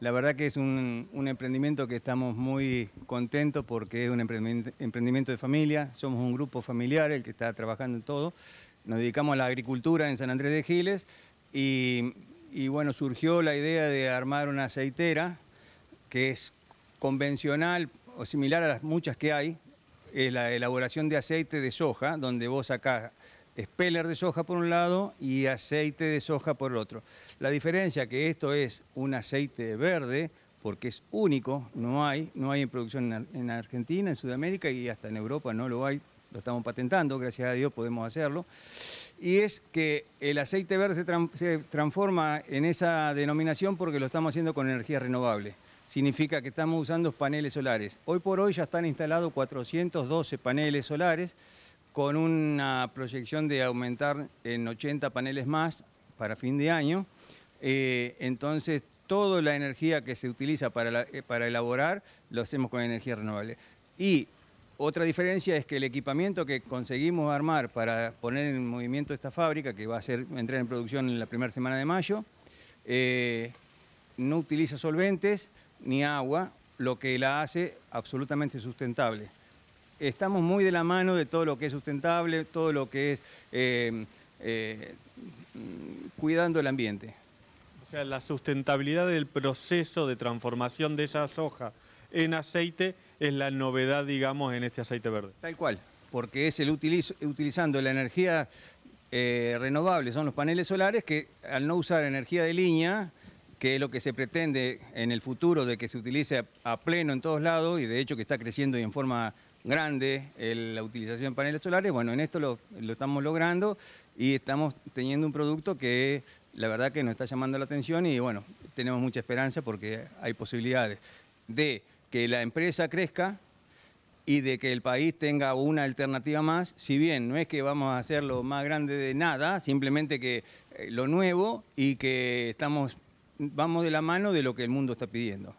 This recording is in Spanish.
La verdad que es un, emprendimiento que estamos muy contentos porque es un emprendimiento de familia, somos un grupo familiar el que está trabajando en todo. Nos dedicamos a la agricultura en San Andrés de Giles y, bueno, surgió la idea de armar una aceitera que es convencional o similar a las muchas que hay, es la elaboración de aceite de soja, donde vos sacás speller de soja por un lado y aceite de soja por otro. La diferencia que esto es un aceite verde, porque es único, no hay, no hay en producción en Argentina, en Sudamérica y hasta en Europa no lo hay, lo estamos patentando, gracias a Dios podemos hacerlo, y es que el aceite verde se, se transforma en esa denominación porque lo estamos haciendo con energía renovable. Significa que estamos usando paneles solares. Hoy por hoy ya están instalados 412 paneles solares con una proyección de aumentar en 80 paneles más para fin de año. Eh, entonces, toda la energía que se utiliza eh, para, elaborar lo hacemos con energía renovable. Y otra diferencia es que el equipamiento que conseguimos armar para poner en movimiento esta fábrica, que va a ser, entrar en producción en la primera semana de mayo, eh, no utiliza solventes ni agua, lo que la hace absolutamente sustentable estamos muy de la mano de todo lo que es sustentable, todo lo que es eh, eh, cuidando el ambiente. O sea, la sustentabilidad del proceso de transformación de esa soja en aceite es la novedad, digamos, en este aceite verde. Tal cual, porque es el utilizando la energía eh, renovable, son los paneles solares que al no usar energía de línea, que es lo que se pretende en el futuro de que se utilice a pleno en todos lados y de hecho que está creciendo y en forma grande la utilización de paneles solares, bueno, en esto lo, estamos logrando y estamos teniendo un producto que la verdad que nos está llamando la atención y bueno, tenemos mucha esperanza porque hay posibilidades de que la empresa crezca y de que el país tenga una alternativa más, si bien no es que vamos a hacerlo más grande de nada, simplemente que eh, lo nuevo y que estamos vamos de la mano de lo que el mundo está pidiendo.